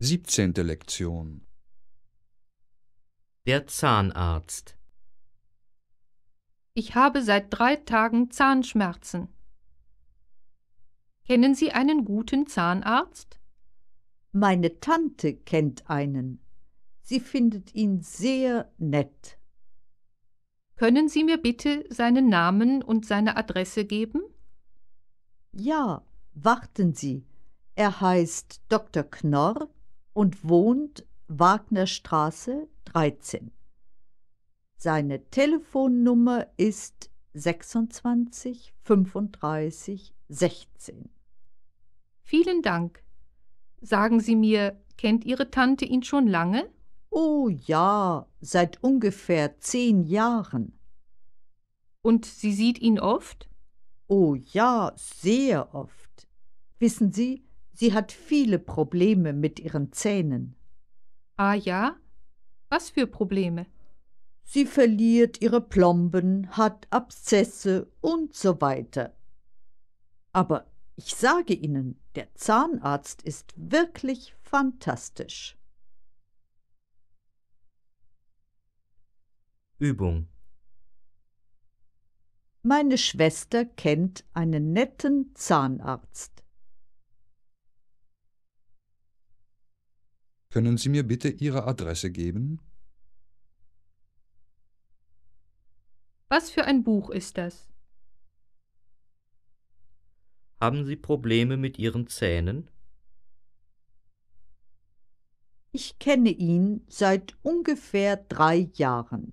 Siebzehnte Lektion Der Zahnarzt Ich habe seit drei Tagen Zahnschmerzen. Kennen Sie einen guten Zahnarzt? Meine Tante kennt einen. Sie findet ihn sehr nett. Können Sie mir bitte seinen Namen und seine Adresse geben? Ja, warten Sie. Er heißt Dr. Knorr und wohnt Wagnerstraße 13. Seine Telefonnummer ist 26 35 16. Vielen Dank. Sagen Sie mir, kennt Ihre Tante ihn schon lange? Oh ja, seit ungefähr zehn Jahren. Und sie sieht ihn oft? Oh ja, sehr oft. Wissen Sie, Sie hat viele Probleme mit ihren Zähnen. Ah ja? Was für Probleme? Sie verliert ihre Plomben, hat Abszesse und so weiter. Aber ich sage Ihnen, der Zahnarzt ist wirklich fantastisch. Übung Meine Schwester kennt einen netten Zahnarzt. Können Sie mir bitte Ihre Adresse geben? Was für ein Buch ist das? Haben Sie Probleme mit Ihren Zähnen? Ich kenne ihn seit ungefähr drei Jahren.